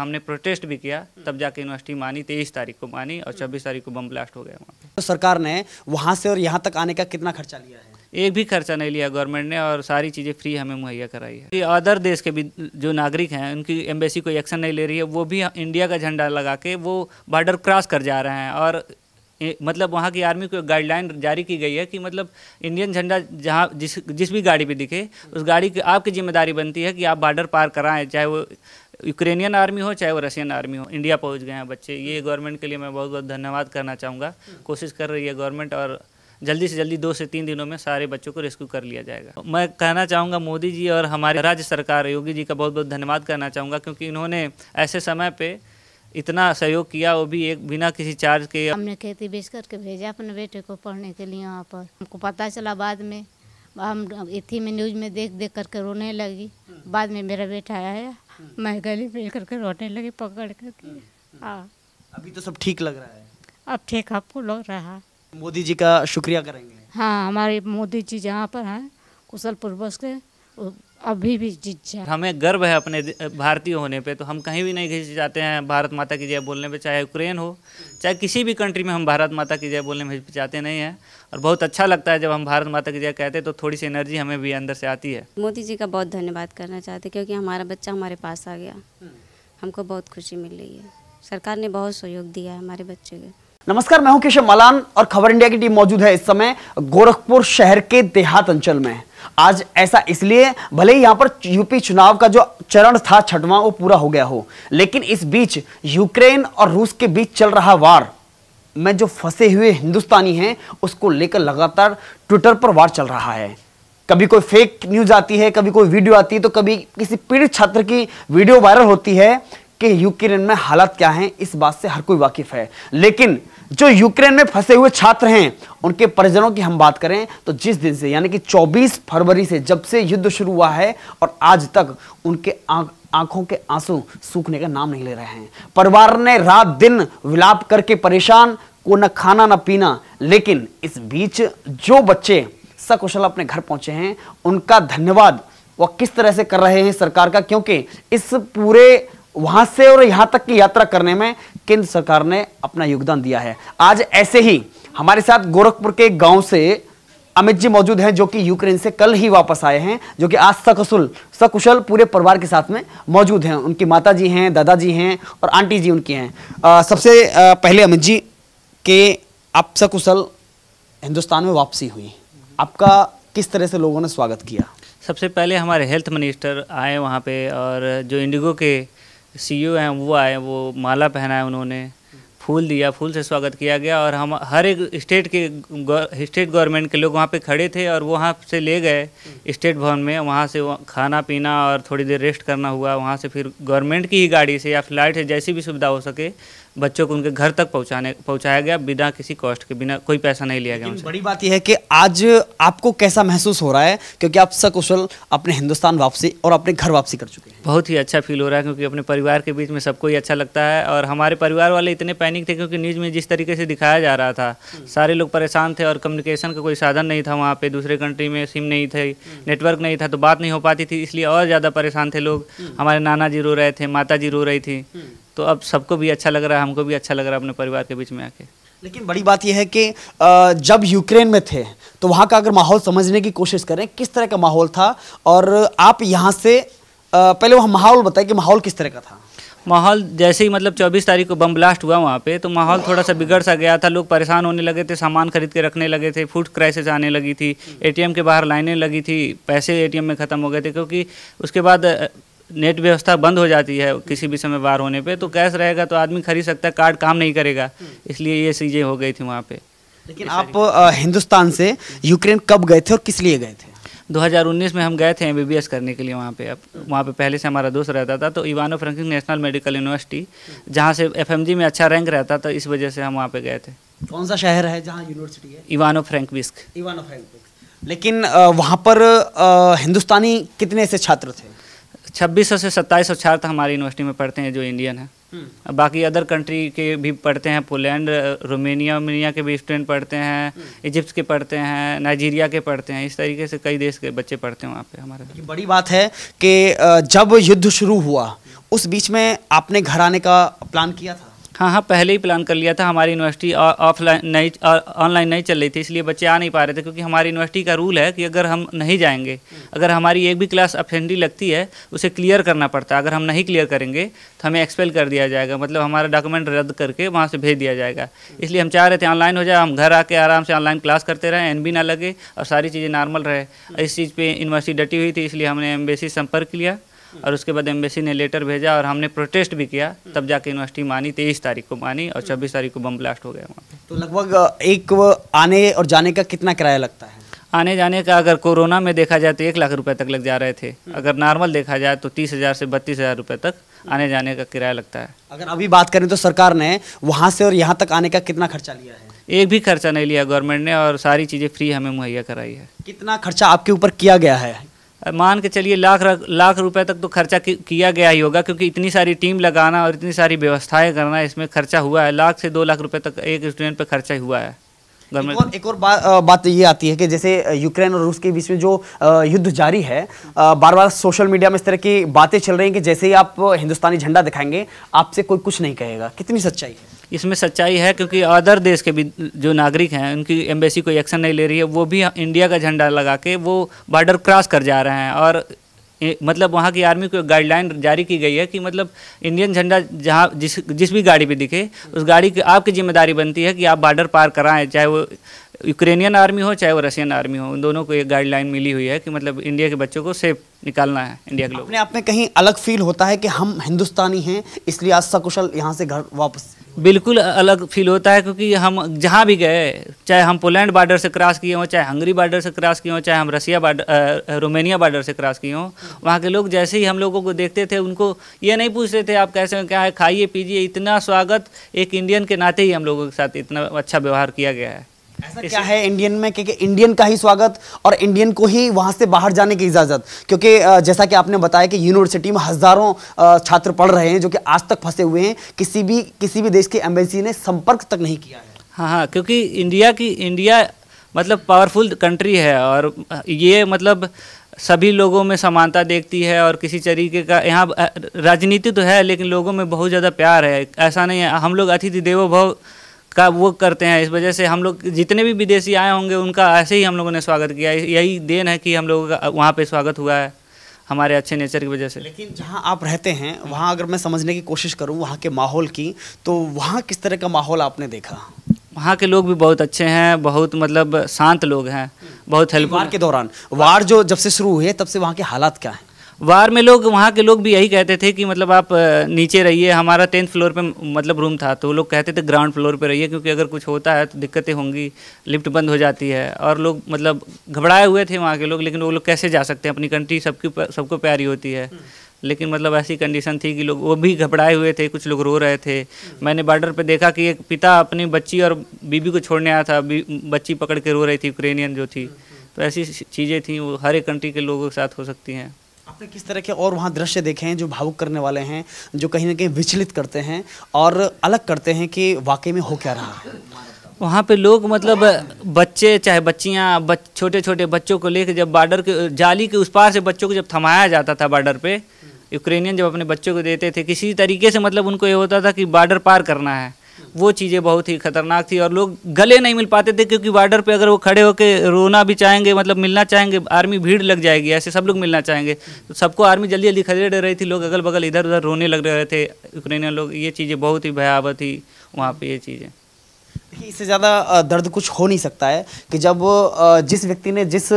हमने प्रोटेस्ट भी किया तब जाके यूनिवर्सिटी मानी तेईस तारीख को मानी और छब्बीस तारीख को बम ब्लास्ट हो गया वहाँ तो सरकार ने वहाँ से और यहाँ तक आने का कितना खर्चा लिया है एक भी खर्चा नहीं लिया गवर्नमेंट ने और सारी चीज़ें फ्री हमें मुहैया कराई है अदर देश के भी जो नागरिक हैं उनकी एम्बेसी कोई एक्शन नहीं ले रही है वो भी इंडिया का झंडा लगा के वो बॉर्डर क्रॉस कर जा रहे हैं और मतलब वहाँ की आर्मी को गाइडलाइन जारी की गई है कि मतलब इंडियन झंडा जहाँ जिस जिस भी गाड़ी पे दिखे उस गाड़ी की आपकी जिम्मेदारी बनती है कि आप बॉर्डर पार कराएं चाहे वो यूक्रेनियन आर्मी हो चाहे वो रशियन आर्मी हो इंडिया पहुंच गए हैं बच्चे ये गवर्नमेंट के लिए मैं बहुत बहुत धन्यवाद करना चाहूँगा कोशिश कर रही है गवर्नमेंट और जल्दी से जल्दी दो से तीन दिनों में सारे बच्चों को रेस्क्यू कर लिया जाएगा मैं कहना चाहूँगा मोदी जी और हमारे राज्य सरकार योगी जी का बहुत बहुत धन्यवाद करना चाहूँगा क्योंकि इन्होंने ऐसे समय पर इतना सहयोग किया वो भी एक बिना किसी चार्ज के हमने खेती बेच करके भेजा अपने बेटे को पढ़ने के लिए वहाँ पर हमको पता चला बाद में हम इथी में न्यूज़ में देख देख करके रोने लगी बाद में मेरा बेटा आया मैं गली मिल करके रोने लगी पकड़ करके हाँ। अभी तो सब ठीक लग रहा है अब ठीक आपको लग रहा है मोदी जी का शुक्रिया करेंगे हाँ हमारे मोदी जी जहाँ पर हैं कुशल पूर्वज के अभी भी जीत जाए हमें गर्व है अपने भारतीय होने पे तो हम कहीं भी नहीं घिस जाते हैं भारत माता की जय बोलने पे चाहे यूक्रेन हो चाहे किसी भी कंट्री में हम भारत माता की जय बोलने में हिचकिचाते नहीं हैं और बहुत अच्छा लगता है जब हम भारत माता की जय कहते हैं तो थोड़ी सी एनर्जी हमें भी अंदर से आती है मोदी जी का बहुत धन्यवाद करना चाहते क्योंकि हमारा बच्चा हमारे पास आ गया हम्म। हमको बहुत खुशी मिल रही है सरकार ने बहुत सहयोग दिया है हमारे बच्चे को नमस्कार मैं हूं केशव मलान और खबर इंडिया की टीम मौजूद है इस समय गोरखपुर शहर के देहात अंचल में आज ऐसा इसलिए भले ही यहां पर यूपी चुनाव का जो चरण था छठवां वो पूरा हो गया हो लेकिन इस बीच यूक्रेन और रूस के बीच चल रहा वार में जो फंसे हुए हिंदुस्तानी हैं उसको लेकर लगातार ट्विटर पर वार चल रहा है कभी कोई फेक न्यूज आती है कभी कोई वीडियो आती है तो कभी किसी पीड़ित छात्र की वीडियो वायरल होती है कि यूक्रेन में हालात क्या हैं इस बात से हर कोई वाकिफ है लेकिन जो यूक्रेन में फंसे हुए छात्र हैं उनके परिजनों की हम बात करें तो जिस दिन से यानी कि 24 फरवरी से जब से युद्ध शुरू हुआ है और आज तक उनके आंख आंखों के आंसू सूखने का नाम नहीं ले रहे हैं परिवार ने रात दिन विलाप करके परेशान को न खाना न पीना लेकिन इस बीच जो बच्चे सकुशल अपने घर पहुंचे हैं उनका धन्यवाद वह किस तरह से कर रहे हैं सरकार का क्योंकि इस पूरे वहां से और यहां तक की यात्रा करने में केंद्र सरकार ने अपना योगदान दिया है आज ऐसे ही हमारे साथ गोरखपुर के गांव से अमित जी मौजूद हैं जो कि यूक्रेन से कल ही वापस आए हैं जो कि आज सकुशल सकुशल पूरे परिवार के साथ में मौजूद हैं उनकी माता जी हैं दादाजी हैं और आंटी जी उनकी हैं आ, सबसे पहले अमित जी के आप सकुशल हिंदुस्तान में वापसी हुई आपका किस तरह से लोगों ने स्वागत किया सबसे पहले हमारे हेल्थ मिनिस्टर आए वहाँ पे और जो इंडिगो के सी हैं वो आए वो माला पहनाए उन्होंने फूल दिया फूल से स्वागत किया गया और हम हर एक स्टेट के स्टेट गवर्नमेंट के लोग वहाँ पे खड़े थे और वो वहाँ से ले गए स्टेट भवन में वहाँ से खाना पीना और थोड़ी देर रेस्ट करना हुआ वहाँ से फिर गवर्नमेंट की ही गाड़ी से या फ्लाइट से जैसी भी सुविधा हो सके बच्चों को उनके घर तक पहुँचाने पहुँचाया गया बिना किसी कॉस्ट के बिना कोई पैसा नहीं लिया गया बड़ी बात यह है कि आज आपको कैसा महसूस हो रहा है क्योंकि आप सकुशल अपने हिंदुस्तान वापसी और अपने घर वापसी कर चुके हैं बहुत ही अच्छा फील हो रहा है क्योंकि अपने परिवार के बीच में सबको ही अच्छा लगता है और हमारे परिवार वाले इतने पैनिक थे क्योंकि न्यूज़ में जिस तरीके से दिखाया जा रहा था हम्म। सारे लोग परेशान थे और कम्युनिकेशन का कोई साधन नहीं था वहाँ पर दूसरे कंट्री में सिम नहीं थे नेटवर्क हम्म। नहीं था तो बात नहीं हो पाती थी इसलिए और ज़्यादा परेशान थे लोग हम्म। हमारे नाना जी रो रहे थे माता जी रो रही थी तो अब सबको भी अच्छा लग रहा है हमको भी अच्छा लग रहा है अपने परिवार के बीच में आके लेकिन बड़ी बात यह है कि जब यूक्रेन में थे तो वहाँ का अगर माहौल समझने की कोशिश करें किस तरह का माहौल था और आप यहाँ से पहले वहाँ माहौल बताए कि माहौल किस तरह का था माहौल जैसे ही मतलब 24 तारीख को बम ब्लास्ट हुआ वहाँ पे तो माहौल थोड़ा सा बिगड़ सा गया था लोग परेशान होने लगे थे सामान खरीद के रखने लगे थे फूड क्राइसिस आने लगी थी एटीएम के बाहर लाइनें लगी थी पैसे एटीएम में ख़त्म हो गए थे क्योंकि उसके बाद नेट व्यवस्था बंद हो जाती है किसी भी समय बाहर होने पे तो कैश रहेगा तो आदमी खरीद सकता है कार्ड काम नहीं करेगा इसलिए ये चीज़ें हो गई थी वहाँ पे लेकिन आप हिंदुस्तान से यूक्रेन कब गए थे और किस लिए गए थे 2019 में हम गए थे एम करने के लिए वहाँ पे अब वहाँ पे पहले से हमारा दोस्त रहता था तो Ivano Frankivsk national medical university जहाँ से एफ में अच्छा रैंक रहता था इस वजह से हम वहाँ पे गए थे कौन सा शहर है जहाँ यूनिवर्सिटी है इवानो फ्रेंक इवानो फ्रेंक लेकिन वहाँ पर हिंदुस्तानी कितने ऐसे छात्र थे छब्बीस से सत्ताईस छात्र हमारी यूनिवर्सिटी में पढ़ते हैं जो इंडियन है हम्म। बाकी अदर कंट्री के भी पढ़ते हैं पोलैंड रोमेनिया वोमिया के भी स्टूडेंट पढ़ते हैं इजिप्ट हम्म। के पढ़ते हैं नाइजीरिया के पढ़ते हैं इस तरीके से कई देश के बच्चे पढ़ते हैं वहाँ पे हमारे ये बड़ी बात है कि जब युद्ध शुरू हुआ उस बीच में आपने घर आने का प्लान किया था हाँ हाँ पहले ही प्लान कर लिया था हमारी यूनिवर्सिटी ऑफलाइन नहीं ऑनलाइन नहीं चल रही थी इसलिए बच्चे आ नहीं पा रहे थे क्योंकि हमारी यूनिवर्सिटी का रूल है कि अगर हम नहीं जाएंगे अगर हमारी एक भी क्लास अफेंडी लगती है उसे क्लियर करना पड़ता है अगर हम नहीं क्लियर करेंगे तो हमें एक्सपेल कर दिया जाएगा मतलब हमारा डॉक्यूमेंट रद्द करके वहाँ से भेज दिया जाएगा इसलिए हम चाह रहे थे ऑनलाइन हो जाए हम घर आके आराम से ऑनलाइन क्लास करते रहें एन ना लगे और सारी चीज़ें नॉर्मल रहे इस चीज़ पर यूनिवर्सिटी डटी हुई थी इसलिए हमने एम्बेसी संपर्क लिया और उसके बाद एम्बेसी ने लेटर भेजा और हमने प्रोटेस्ट भी किया हम्म। तब जाके यूनिवर्सिटी मानी तेईस तारीख को मानी और हम्म। छब्बीस तारीख को बम ब्लास्ट हो गया वहाँ तो लगभग एक आने और जाने का कितना किराया लगता है आने जाने का अगर कोरोना में देखा जाए तो एक लाख रुपए तक लग जा रहे थे हम्म। अगर नॉर्मल देखा जाए तो तीस हज़ार से बत्तीस हज़ार रुपये तक आने जाने का किराया लगता है अगर अभी बात करें तो सरकार ने वहाँ से और यहाँ तक आने का कितना खर्चा लिया है एक भी खर्चा नहीं लिया गवर्नमेंट ने और सारी चीज़ें फ्री हमें मुहैया कराई है कितना खर्चा आपके ऊपर किया गया है मान के चलिए लाख लाख रुपए तक तो खर्चा किया गया ही होगा क्योंकि इतनी सारी टीम लगाना और इतनी सारी व्यवस्थाएं करना इसमें खर्चा हुआ है लाख से दो लाख रुपए तक एक स्टूडेंट पर खर्चा हुआ है एक और, एक और बा, बात ये आती है कि जैसे यूक्रेन और रूस के बीच में जो युद्ध जारी है बार बार सोशल मीडिया में इस तरह की बातें चल रही हैं कि जैसे ही आप हिंदुस्तानी झंडा दिखाएंगे आपसे कोई कुछ नहीं कहेगा कितनी सच्चाई है इसमें सच्चाई है क्योंकि अदर देश के भी जो नागरिक हैं उनकी एम्बेसी कोई एक्शन नहीं ले रही है वो भी इंडिया का झंडा लगा के वो बॉर्डर क्रॉस कर जा रहे हैं और मतलब वहाँ की आर्मी को गाइडलाइन जारी की गई है कि मतलब इंडियन झंडा जहाँ जिस जिस भी गाड़ी पे दिखे उस गाड़ी की आपकी जिम्मेदारी बनती है कि आप बॉर्डर पार कराएं चाहे वो यूक्रेनियन आर्मी हो चाहे वो रशियन आर्मी हो उन दोनों को एक गाइडलाइन मिली हुई है कि मतलब इंडिया के बच्चों को सेफ निकालना है इंडिया के लोग अपने आप में कहीं अलग फील होता है कि हम हिंदुस्तानी हैं इसलिए आज सकुशल यहाँ से घर वापस बिल्कुल अलग फील होता है क्योंकि हम जहाँ भी गए चाहे हम पोलैंड बॉर्डर से क्रॉस किए हों चाहे हंगरी बॉर्डर से क्रॉस किए हों चाहे हम रसिया बॉर्डर रोमानिया बॉर्डर से क्रॉस किए हों वहाँ के लोग जैसे ही हम लोगों को देखते थे उनको ये नहीं पूछते थे आप कैसे क्या है खाइए पीजिए इतना स्वागत एक इंडियन के नाते ही हम लोगों के साथ इतना अच्छा व्यवहार किया गया है ऐसा क्या है इंडियन में क्योंकि इंडियन का ही स्वागत और इंडियन को ही वहाँ से बाहर जाने की इजाज़त क्योंकि जैसा कि आपने बताया कि यूनिवर्सिटी में हज़ारों छात्र पढ़ रहे हैं जो कि आज तक फंसे हुए हैं किसी भी किसी भी देश की एम्बेसी ने संपर्क तक नहीं किया है हाँ हाँ क्योंकि इंडिया की इंडिया मतलब पावरफुल कंट्री है और ये मतलब सभी लोगों में समानता देखती है और किसी तरीके का यहाँ राजनीति तो है लेकिन लोगों में बहुत ज़्यादा प्यार है ऐसा नहीं है हम लोग अतिथि देवो भव का वो करते हैं इस वजह से हम लोग जितने भी विदेशी आए होंगे उनका ऐसे ही हम लोगों ने स्वागत किया यही देन है कि हम लोगों का वहाँ पर स्वागत हुआ है हमारे अच्छे नेचर की वजह से लेकिन जहाँ आप रहते हैं वहाँ अगर मैं समझने की कोशिश करूँ वहाँ के माहौल की तो वहाँ किस तरह का माहौल आपने देखा वहाँ के लोग भी बहुत अच्छे हैं बहुत मतलब शांत लोग हैं बहुत हेल्प हम्म। वार के दौरान वार जो जब से शुरू हुई है तब से वहाँ के हालात क्या हैं वार में लोग वहाँ के लोग भी यही कहते थे कि मतलब आप नीचे रहिए हमारा टेंथ फ्लोर पे मतलब रूम था तो वो लोग कहते थे ग्राउंड फ्लोर पे रहिए क्योंकि अगर कुछ होता है तो दिक्कतें होंगी लिफ्ट बंद हो जाती है और लोग मतलब घबराए हुए थे वहाँ के लोग लेकिन वो लोग कैसे जा सकते हैं अपनी कंट्री सबकी सबको प्यारी होती है लेकिन मतलब ऐसी कंडीशन थी कि लोग वो भी घबराए हुए थे कुछ लोग रो रहे थे मैंने बॉर्डर पर देखा कि एक पिता अपनी बच्ची और बीबी को छोड़ने आया था बच्ची पकड़ के रो रही थी यूक्रेनियन जो थी तो ऐसी चीज़ें थी वो हर एक कंट्री के लोगों के साथ हो सकती हैं आपने तो किस तरह के और वहाँ दृश्य देखे हैं जो भावुक करने वाले हैं जो कहीं ना कहीं विचलित करते हैं और अलग करते हैं कि वाकई में हो क्या रहा वहाँ पे लोग मतलब बच्चे चाहे बच्चियाँ बच, छोटे छोटे बच्चों को लेकर जब बॉर्डर के जाली के उस पार से बच्चों को जब थमाया जाता था बॉर्डर पे यूक्रेनियन जब अपने बच्चों को देते थे किसी तरीके से मतलब उनको ये होता था कि बॉर्डर पार करना है वो चीज़ें बहुत ही खतरनाक थी और लोग गले नहीं मिल पाते थे क्योंकि बॉर्डर पे अगर वो खड़े होकर रोना भी चाहेंगे मतलब मिलना चाहेंगे आर्मी भीड़ लग जाएगी ऐसे सब लोग मिलना चाहेंगे तो सबको आर्मी जल्दी जल्दी खदेड़ रही थी लोग अगल बगल इधर उधर रोने लग रहे थे यूक्रेनियन लोग ये चीज़ें बहुत ही भयावह थी वहाँ पर ये चीज़ें इससे ज़्यादा दर्द कुछ हो नहीं सकता है कि जब जिस व्यक्ति ने जिस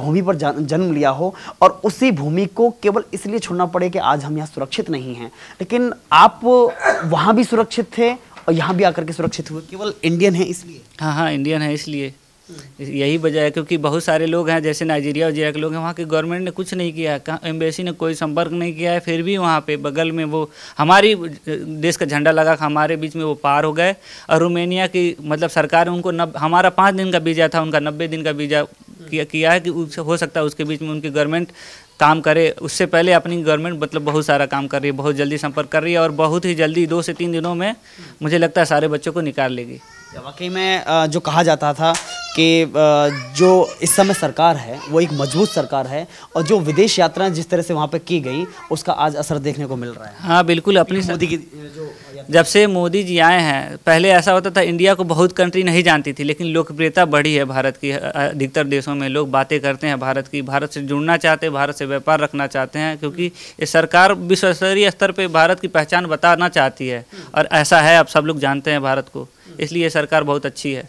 भूमि पर जन्म लिया हो और उसी भूमि को केवल इसलिए छोड़ना पड़े कि आज हम यहाँ सुरक्षित नहीं हैं लेकिन आप वहाँ भी सुरक्षित थे और यहाँ भी आकर के सुरक्षित हुए केवल इंडियन है इसलिए हाँ हाँ इंडियन है इसलिए यही वजह है क्योंकि बहुत सारे लोग हैं जैसे नाइजीरिया वजीरिया के लोग हैं वहाँ की गवर्नमेंट ने कुछ नहीं किया है एम्बेसी ने कोई संपर्क नहीं किया है फिर भी वहाँ पे बगल में वो हमारी देश का झंडा लगा हमारे बीच में वो पार हो गए और रोमेनिया की मतलब सरकार उनको नब हमारा पाँच दिन का वीज़ा था उनका नब्बे दिन का वीज़ा किया किया है कि हो सकता है उसके बीच में उनकी गवर्नमेंट काम करे उससे पहले अपनी गवर्नमेंट मतलब बहुत सारा काम कर रही है बहुत जल्दी संपर्क कर रही है और बहुत ही जल्दी दो से तीन दिनों में मुझे लगता है सारे बच्चों को निकाल लेगी वाकई में जो कहा जाता था कि जो इस समय सरकार है वो एक मजबूत सरकार है और जो विदेश यात्राएं जिस तरह से वहाँ पर की गई उसका आज असर देखने को मिल रहा है हाँ बिल्कुल अपनी मोदी की जब से मोदी जी आए हैं पहले ऐसा होता था इंडिया को बहुत कंट्री नहीं जानती थी लेकिन लोकप्रियता बढ़ी है भारत की अधिकतर देशों में लोग बातें करते हैं भारत की भारत से जुड़ना चाहते हैं भारत से व्यापार रखना चाहते हैं क्योंकि ये सरकार विश्व स्तरीय स्तर पर भारत की पहचान बताना चाहती है और ऐसा है अब सब लोग जानते हैं भारत को इसलिए सरकार बहुत अच्छी है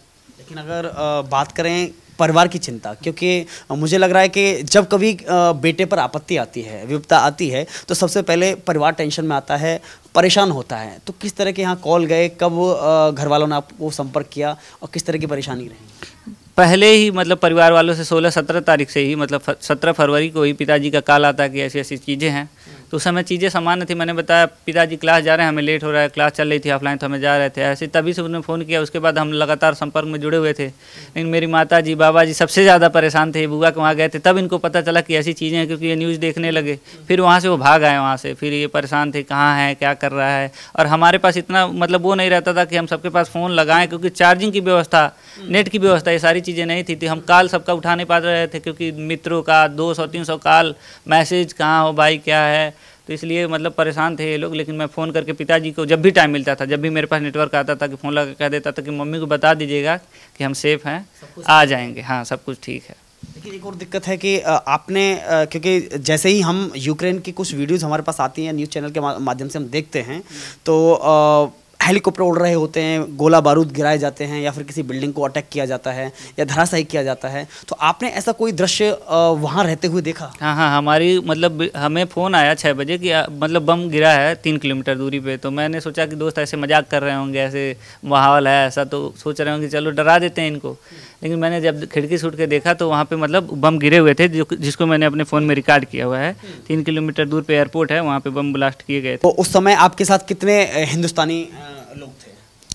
लेकिन अगर बात करें परिवार की चिंता क्योंकि मुझे लग रहा है कि जब कभी बेटे पर आपत्ति आती है विपता आती है तो सबसे पहले परिवार टेंशन में आता है परेशान होता है तो किस तरह के यहाँ कॉल गए कब घर वालों ने आपको संपर्क किया और किस तरह की परेशानी रही पहले ही मतलब परिवार वालों से 16-17 तारीख से ही मतलब 17 फरवरी को ही पिताजी का काल आता कि ऐसी ऐसी चीज़ें हैं तो उस समय चीज़ें सामान्य थी मैंने बताया पिताजी क्लास जा रहे हैं हमें लेट हो रहा है क्लास चल रही थी ऑफलाइन तो हमें जा रहे थे ऐसे तभी से उन्होंने फ़ोन किया उसके बाद हम लगातार संपर्क में जुड़े हुए थे लेकिन मेरी माता जी बाबा जी सबसे ज़्यादा परेशान थे बुआ के वहाँ गए थे तब इनको पता चला कि ऐसी चीज़ें हैं क्योंकि ये न्यूज़ देखने लगे फिर वहाँ से वो भाग आए वहाँ से फिर ये परेशान थे कहाँ हैं क्या कर रहा है और हमारे पास इतना मतलब वो नहीं रहता था कि हम सबके पास फ़ोन लगाएं क्योंकि चार्जिंग की व्यवस्था नेट की व्यवस्था ये सारी चीज़ें नहीं थी तो हम कॉल सबका उठा नहीं पा रहे थे क्योंकि मित्रों का दो सौ तीन सौ कॉल मैसेज कहाँ हो भाई क्या है तो इसलिए मतलब परेशान थे ये लोग लेकिन मैं फ़ोन करके पिताजी को जब भी टाइम मिलता था जब भी मेरे पास नेटवर्क आता था कि फ़ोन लगा कह देता था कि मम्मी को बता दीजिएगा कि हम सेफ़ हैं आ जाएंगे हाँ सब कुछ ठीक है लेकिन एक और दिक्कत है कि आपने क्योंकि जैसे ही हम यूक्रेन की कुछ वीडियोज़ हमारे पास आती हैं न्यूज़ चैनल के माध्यम से हम देखते हैं तो हेलीकॉप्टर उड़ रहे होते हैं गोला बारूद गिराए जाते हैं या फिर किसी बिल्डिंग को अटैक किया जाता है या धराशाई किया जाता है तो आपने ऐसा कोई दृश्य वहाँ रहते हुए देखा हाँ हाँ हमारी मतलब हमें फ़ोन आया छः बजे कि मतलब बम गिरा है तीन किलोमीटर दूरी पे तो मैंने सोचा कि दोस्त ऐसे मजाक कर रहे होंगे ऐसे माहौल है ऐसा तो सोच रहे होंगे चलो डरा देते हैं इनको लेकिन मैंने जब खिड़की छूट के देखा तो वहाँ पर मतलब बम गिरे हुए थे जिसको मैंने अपने फ़ोन में रिकॉर्ड किया हुआ है तीन किलोमीटर दूर पर एयरपोर्ट है वहाँ पर बम ब्लास्ट किए गए तो उस समय आपके साथ कितने हिंदुस्तानी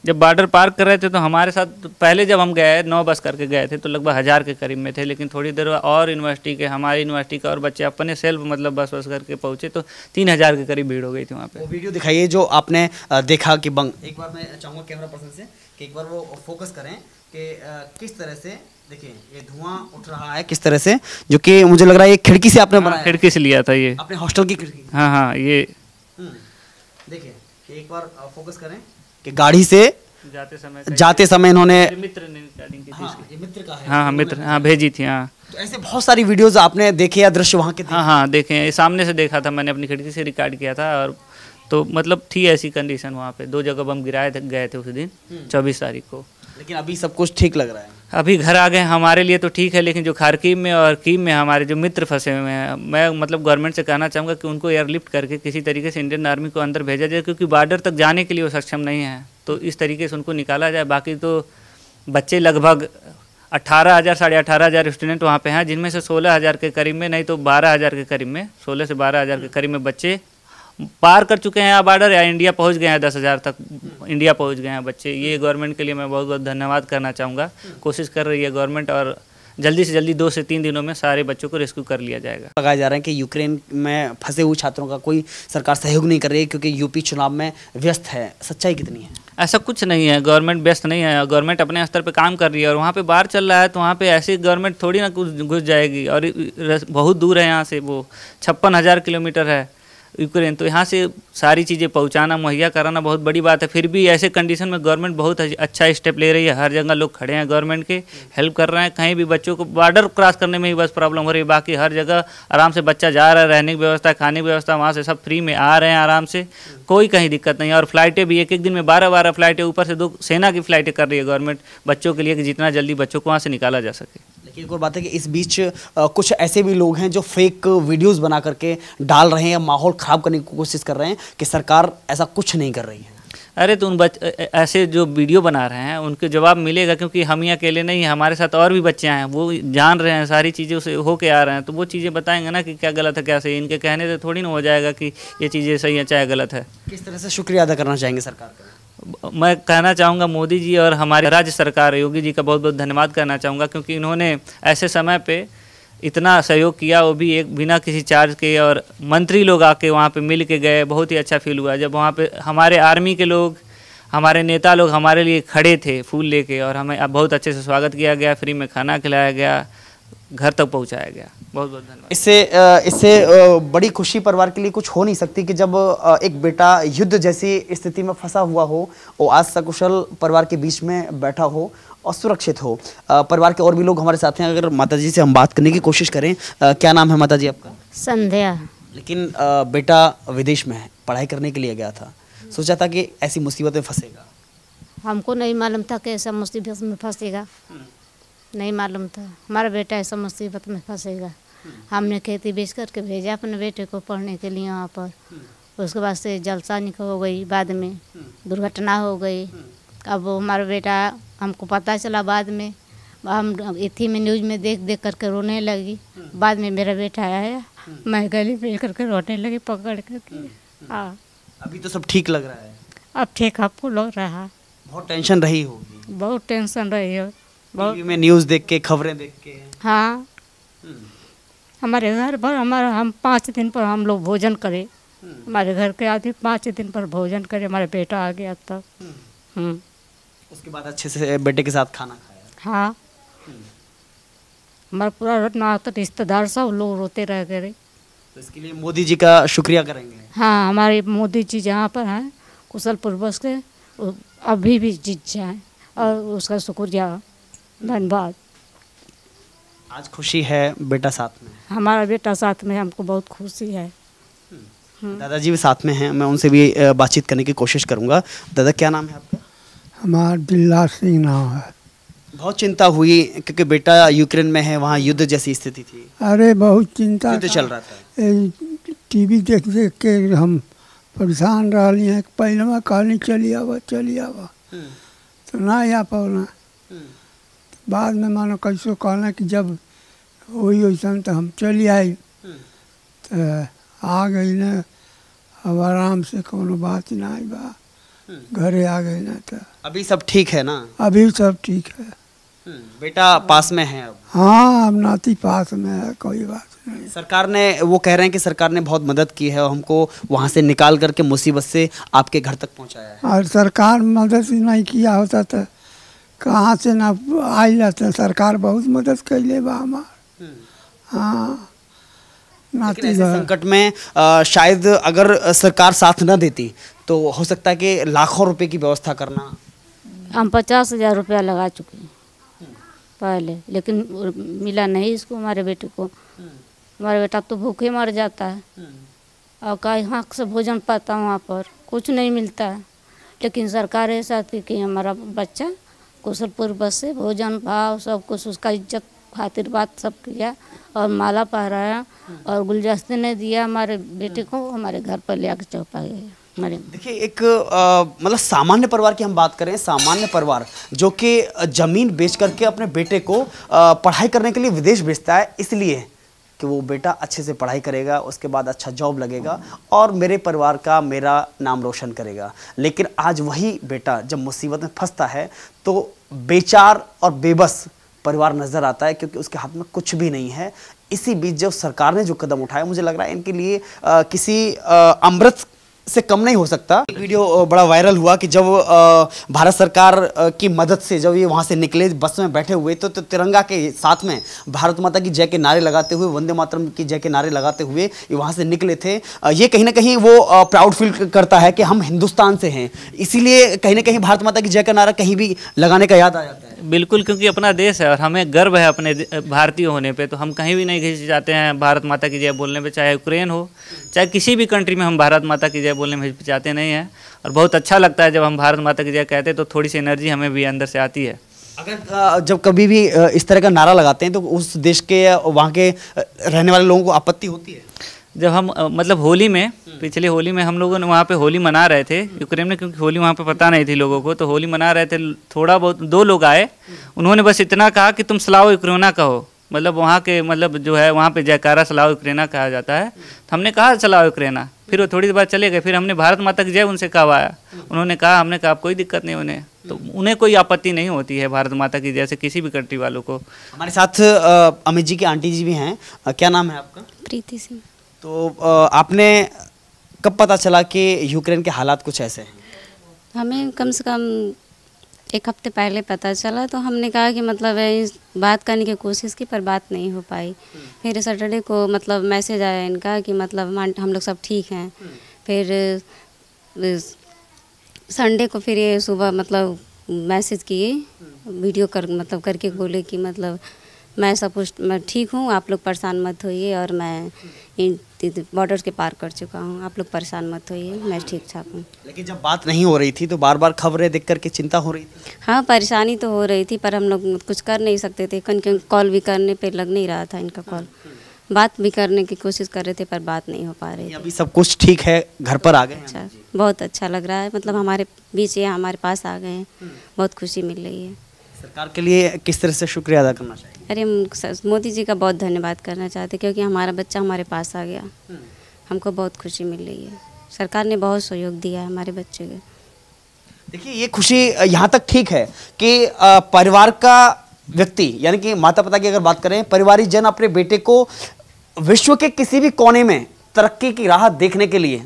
जब बॉर्डर पार कर रहे थे तो हमारे साथ तो पहले जब हम गए नौ बस करके गए थे तो लगभग हज़ार के करीब में थे लेकिन थोड़ी देर और यूनिवर्सिटी के हमारी यूनिवर्सिटी के और बच्चे अपने सेल्फ मतलब बस बस करके पहुँचे तो तीन हज़ार के करीब भीड़ हो गई थी वहाँ पर वीडियो दिखाइए जो आपने देखा कि बंग एक बार मैं चाहूँगा कैमरा पर्सन से कि एक बार वो फोकस करें कि किस तरह से देखिए ये धुआं उठ रहा है किस तरह से जो कि मुझे लग रहा है ये खिड़की से आपने हाँ, बनाया खिड़की से लिया था ये अपने हॉस्टल की खिड़की हाँ हाँ ये हम्म, देखिए एक बार फोकस करें कि गाड़ी से जाते समय जाते समय इन्होंने मित्र ने हाँ, ये मित्र का है हाँ हाँ मित्र हाँ भेजी थी हाँ तो ऐसे बहुत सारी वीडियोस आपने देखे या दृश्य वहाँ के हाँ हाँ देखे हैं सामने से देखा था मैंने अपनी खिड़की से रिकॉर्ड किया था और तो मतलब थी ऐसी कंडीशन वहाँ पे दो जगह बम गिराए गए थे उस दिन हम्म। चौबीस तारीख को लेकिन अभी सब कुछ ठीक लग रहा है अभी घर आ गए हमारे लिए तो ठीक है लेकिन जो खारकीब में और कीम में हमारे जो मित्र फंसे हुए हैं मैं मतलब गवर्नमेंट से कहना चाहूँगा कि उनको एयरलिफ्ट करके किसी तरीके से इंडियन आर्मी को अंदर भेजा जाए क्योंकि बॉर्डर तक जाने के लिए वो सक्षम नहीं है तो इस तरीके से उनको निकाला जाए बाकी तो बच्चे लगभग अट्ठारह हज़ार साढ़े अठारह हज़ार स्टूडेंट वहाँ पे हैं जिनमें से सोलह हज़ार के करीब में नहीं तो बारह हज़ार के करीब में सोलह से बारह हज़ार के करीब में बच्चे पार कर चुके हैं बॉर्डर या इंडिया पहुंच गए हैं दस हज़ार तक इंडिया पहुंच गए हैं बच्चे ये गवर्नमेंट के लिए मैं बहुत बहुत धन्यवाद करना चाहूँगा कोशिश कर रही है गवर्नमेंट और जल्दी से जल्दी दो से तीन दिनों में सारे बच्चों को रेस्क्यू कर लिया जाएगा बताया जा रहा है कि यूक्रेन में फंसे हुए छात्रों का कोई सरकार सहयोग नहीं कर रही है क्योंकि यूपी चुनाव में व्यस्त है सच्चाई कितनी है ऐसा कुछ नहीं है गवर्नमेंट व्यस्त नहीं है गवर्नमेंट अपने स्तर पे काम कर रही है और वहाँ पे बाहर चल रहा है तो वहाँ पे ऐसी गवर्नमेंट थोड़ी ना कुछ घुस जाएगी और बहुत दूर है यहाँ से वो छप्पन हज़ार किलोमीटर है यूक्रेन तो यहाँ से सारी चीज़ें पहुँचाना मुहैया कराना बहुत बड़ी बात है फिर भी ऐसे कंडीशन में गवर्नमेंट बहुत अच्छा स्टेप ले रही है हर जगह लोग खड़े हैं गवर्नमेंट के हेल्प कर रहे हैं कहीं भी बच्चों को बॉर्डर क्रॉस करने में ही बस प्रॉब्लम हो रही है बाकी हर जगह आराम से बच्चा जा रहा है रहने की व्यवस्था खाने की व्यवस्था वहाँ से सब फ्री में आ रहे हैं आराम से कोई कहीं दिक्कत नहीं है और फ्लाइटें भी एक एक दिन में बारह बारह फ्लाइटें ऊपर से दो सेना की फ्लाइटें कर रही है गवर्नमेंट बच्चों के लिए कि जितना जल्दी बच्चों को वहाँ से निकाला जा सके एक और बात है कि इस बीच कुछ ऐसे भी लोग हैं जो फेक वीडियोस बना करके डाल रहे हैं या माहौल ख़राब करने की कोशिश कर रहे हैं कि सरकार ऐसा कुछ नहीं कर रही है अरे तो उन बच ऐसे जो वीडियो बना रहे हैं उनके जवाब मिलेगा क्योंकि हम ही अकेले नहीं हमारे साथ और भी बच्चे हैं वो जान रहे हैं सारी चीज़ें उसे होके आ रहे हैं तो वो चीज़ें बताएंगे ना कि क्या गलत है क्या सही इनके कहने से थोड़ी ना हो जाएगा कि ये चीज़ें सही है चाहे गलत है किस तरह से शुक्रिया अदा करना चाहेंगे सरकार का मैं कहना चाहूँगा मोदी जी और हमारे राज्य सरकार योगी जी का बहुत बहुत धन्यवाद करना चाहूँगा क्योंकि इन्होंने ऐसे समय पे इतना सहयोग किया वो भी एक बिना किसी चार्ज के और मंत्री लोग आके वहाँ पे मिल के गए बहुत ही अच्छा फील हुआ जब वहाँ पे हमारे आर्मी के लोग हमारे नेता लोग हमारे लिए खड़े थे फूल लेके और हमें बहुत अच्छे से स्वागत किया गया फ्री में खाना खिलाया गया घर तक पहुँचाया गया बहुत बहुत धन्यवाद इससे इससे बड़ी खुशी परिवार के लिए कुछ हो नहीं सकती कि जब एक बेटा युद्ध जैसी स्थिति में फंसा हुआ हो और आज सकुशल परिवार के बीच में बैठा हो और सुरक्षित हो परिवार के और भी लोग हमारे साथ हैं अगर माता जी से हम बात करने की कोशिश करें क्या नाम है माता जी आपका संध्या लेकिन बेटा विदेश में है पढ़ाई करने के लिए गया था सोचा था कि ऐसी मुसीबत में फंसेगा हमको नहीं मालूम था कि ऐसा मुसीबत में फंसेगा हम्म। नहीं मालूम था हमारा बेटा ऐसा मुसीबत में फंसेगा हमने खेती बेच करके भेजा अपने बेटे को पढ़ने के लिए वहाँ पर उसके बाद से जलसा निकल हो गई बाद में दुर्घटना हो गई अब हमारा बेटा हमको पता चला बाद में हम इथी में न्यूज में देख देख करके रोने लगी बाद में मेरा बेटा आया मैं गली में करके रोने लगी पकड़ करके हाँ अभी तो सब ठीक लग रहा है अब ठीक आपको लग रहा बहुत टेंशन रही होगी बहुत टेंशन रही हो बहुत में न्यूज़ देख के खबरें देख के हाँ हम्म। हमारे घर पर हमारे हम पाँच दिन पर हम लोग भोजन करें हम्म। हमारे घर के आदमी पाँच दिन पर भोजन करे हमारा बेटा आ गया था हम्म। हम्म। उसके बाद अच्छे से बेटे के साथ खाना खाया हाँ हमारा पूरा ना रिश्तेदार सब लोग रोते रह गए तो इसके लिए मोदी जी का शुक्रिया करेंगे हाँ हमारे मोदी जी जहाँ पर हैं कुशल पूर्वक के अभी भी जीत जाए और उसका शुक्रिया धन्यवाद आज खुशी है बेटा साथ में हमारा बेटा साथ में हमको बहुत खुशी है हम्म। दादाजी भी साथ में हैं मैं उनसे भी बातचीत करने की कोशिश करूंगा दादा क्या नाम है आपका हमारा बिल्ला सिंह नाम है बहुत चिंता हुई क्योंकि बेटा यूक्रेन में है वहाँ युद्ध जैसी स्थिति थी अरे बहुत चिंता युद्ध चल रहा था टीवी देख देख के हम परेशान रही हैं पहलवा कहानी चली आवा चली आवा हम्म। तो ना आ ना बाद में मानो कैसो कहना कि जब वही ऐसा तो हम चल आए हम्म। तो आ गई न अब आराम से कोनो बात ना आई बा हम्म। घरे आ गए ना तो अभी सब ठीक है ना अभी सब ठीक है हम्म। बेटा पास में है अब हाँ अब नाती पास में है कोई बात नहीं सरकार ने वो कह रहे हैं कि सरकार ने बहुत मदद की है और हमको वहाँ से निकाल करके मुसीबत से आपके घर तक पहुँचाया है और सरकार मदद नहीं किया होता था तो कहाँ से ना आयल जाते सरकार बहुत मदद कर ले हमार हम्म। हाँ संकट में आ, शायद अगर सरकार साथ ना देती तो हो सकता है कि लाखों रुपए की व्यवस्था करना हम पचास हज़ार रुपया लगा चुके हैं हम्म। पहले लेकिन मिला नहीं इसको हमारे बेटे को हम्म। हमारा बेटा तो भूखे मर जाता है और का यहाँ से भोजन पाता वहाँ पर कुछ नहीं मिलता है लेकिन सरकार ऐसा थी कि हमारा बच्चा कुशल पूर्वक से भोजन भाव सब कुछ उसका इज्जत खातिर बात सब किया और माला पहराया और गुलदस्ते ने दिया हमारे बेटे को हमारे घर पर ले आकर चौपा गया देखिए एक मतलब सामान्य परिवार की हम बात करें सामान्य परिवार जो कि जमीन बेच करके अपने बेटे को आ, पढ़ाई करने के लिए विदेश भेजता है इसलिए कि वो बेटा अच्छे से पढ़ाई करेगा उसके बाद अच्छा जॉब लगेगा और मेरे परिवार का मेरा नाम रोशन करेगा लेकिन आज वही बेटा जब मुसीबत में फंसता है तो बेचार और बेबस परिवार नज़र आता है क्योंकि उसके हाथ में कुछ भी नहीं है इसी बीच जब सरकार ने जो कदम उठाया मुझे लग रहा है इनके लिए आ, किसी अमृत से कम नहीं हो सकता एक वीडियो बड़ा वायरल हुआ कि जब भारत सरकार की मदद से जब ये वहाँ से निकले बस में बैठे हुए तो, तो तिरंगा के साथ में भारत माता की जय के नारे लगाते हुए वंदे मातरम की जय के नारे लगाते हुए ये वहाँ से निकले थे ये कहीं ना कहीं वो प्राउड फील करता है कि हम हिंदुस्तान से हैं इसीलिए कहीं ना कहीं भारत माता की जय का नारा कहीं भी लगाने का याद आ जाता है बिल्कुल क्योंकि अपना देश है और हमें गर्व है अपने भारतीय होने पे तो हम कहीं भी नहीं घिस जाते हैं भारत माता की जय बोलने पे चाहे यूक्रेन हो चाहे किसी भी कंट्री में हम भारत माता की जय बोलने में जाते नहीं हैं और बहुत अच्छा लगता है जब हम भारत माता की जय कहते हैं तो थोड़ी सी एनर्जी हमें भी अंदर से आती है अगर जब कभी भी इस तरह का नारा लगाते हैं तो उस देश के वहाँ के रहने वाले लोगों को आपत्ति होती है जब हम मतलब होली में हम्म। पिछले होली में हम लोगों ने वहाँ पे होली मना रहे थे हम्म। यूक्रेन में क्योंकि होली वहाँ पे पता नहीं थी लोगों को तो होली मना रहे थे थोड़ा बहुत दो लोग आए हम्म। उन्होंने बस इतना कहा कि तुम सलाव यूक्रेना कहो मतलब वहाँ के मतलब जो है वहाँ पे जयकारा सलाव यूक्रेना कहा जाता है तो हमने कहा सलाव यूक्रेना फिर वो थोड़ी देर बाद चले गए फिर हमने भारत माता की जय उनसे कहवाया उन्होंने कहा हमने कहा कोई दिक्कत नहीं उन्हें तो उन्हें कोई आपत्ति नहीं होती है भारत माता की जैसे किसी भी कंट्री वालों को हमारे साथ अमित जी की आंटी जी भी हैं क्या नाम है आपका प्रीति सिंह तो आपने कब पता चला कि यूक्रेन के हालात कुछ ऐसे हैं हमें कम से कम एक हफ्ते पहले पता चला तो हमने कहा कि मतलब बात करने की कोशिश की पर बात नहीं हो पाई फिर सैटरडे को मतलब मैसेज आया इनका कि मतलब हम लोग सब ठीक हैं फिर संडे को फिर ये सुबह मतलब मैसेज किए वीडियो कर मतलब करके बोले कि मतलब मैं सब कुछ मैं ठीक हूँ आप लोग परेशान मत होइए और मैं इन के पार कर चुका हूँ आप लोग परेशान मत होइए मैं ठीक ठाक हूँ लेकिन जब बात नहीं हो रही थी तो बार बार खबरें देख करके चिंता हो रही थी हाँ परेशानी तो हो रही थी पर हम लोग कुछ कर नहीं सकते थे क्योंकि कॉल भी करने पर लग नहीं रहा था इनका कॉल बात भी करने की कोशिश कर रहे थे पर बात नहीं हो पा रही अभी सब कुछ ठीक है घर पर आ गए अच्छा बहुत अच्छा लग रहा है मतलब हमारे बीच ये हमारे पास आ गए हैं बहुत खुशी मिल रही है सरकार के लिए किस तरह से शुक्रिया अदा करना चाहिए अरे मोदी जी का बहुत धन्यवाद करना चाहते क्योंकि हमारा बच्चा हमारे पास आ गया हम्म। हमको बहुत खुशी मिल रही है सरकार ने बहुत सहयोग दिया है हमारे बच्चे को देखिए ये खुशी यहाँ तक ठीक है कि परिवार का व्यक्ति यानी कि माता पिता की अगर बात करें परिवारिक जन अपने बेटे को विश्व के किसी भी कोने में तरक्की की राह देखने के लिए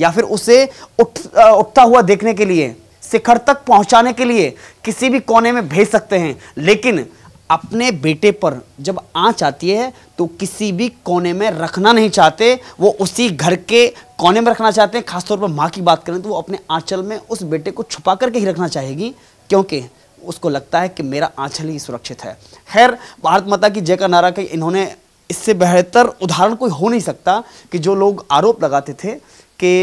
या फिर उसे उठ उठता हुआ देखने के लिए शिखर तक पहुंचाने के लिए किसी भी कोने में भेज सकते हैं लेकिन अपने बेटे पर जब आँच आती है तो किसी भी कोने में रखना नहीं चाहते वो उसी घर के कोने में रखना चाहते हैं खासतौर पर माँ की बात करें तो वो अपने आँचल में उस बेटे को छुपा करके ही रखना चाहेगी क्योंकि उसको लगता है कि मेरा आँचल ही सुरक्षित है खैर भारत माता की जय का नारा के इन्होंने इससे बेहतर उदाहरण कोई हो नहीं सकता कि जो लोग आरोप लगाते थे कि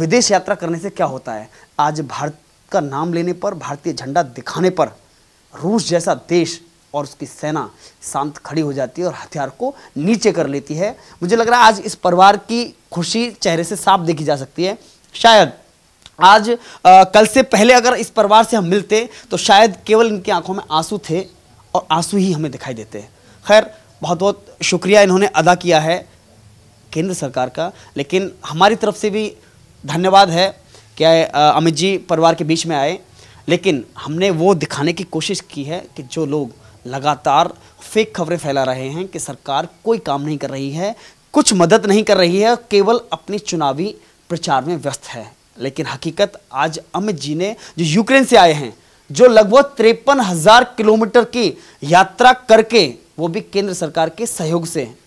विदेश यात्रा करने से क्या होता है आज भारत का नाम लेने पर भारतीय झंडा दिखाने पर रूस जैसा देश और उसकी सेना शांत खड़ी हो जाती है और हथियार को नीचे कर लेती है मुझे लग रहा है आज इस परिवार की खुशी चेहरे से साफ देखी जा सकती है शायद आज आ, कल से पहले अगर इस परिवार से हम मिलते तो शायद केवल इनकी आंखों में आंसू थे और आंसू ही हमें दिखाई देते खैर बहुत बहुत शुक्रिया इन्होंने अदा किया है केंद्र सरकार का लेकिन हमारी तरफ से भी धन्यवाद है क्या अमित जी परिवार के बीच में आए लेकिन हमने वो दिखाने की कोशिश की है कि जो लोग लगातार फेक खबरें फैला रहे हैं कि सरकार कोई काम नहीं कर रही है कुछ मदद नहीं कर रही है केवल अपनी चुनावी प्रचार में व्यस्त है लेकिन हकीकत आज अमित जी ने जो यूक्रेन से आए हैं जो लगभग तिरपन हजार किलोमीटर की यात्रा करके वो भी केंद्र सरकार के सहयोग से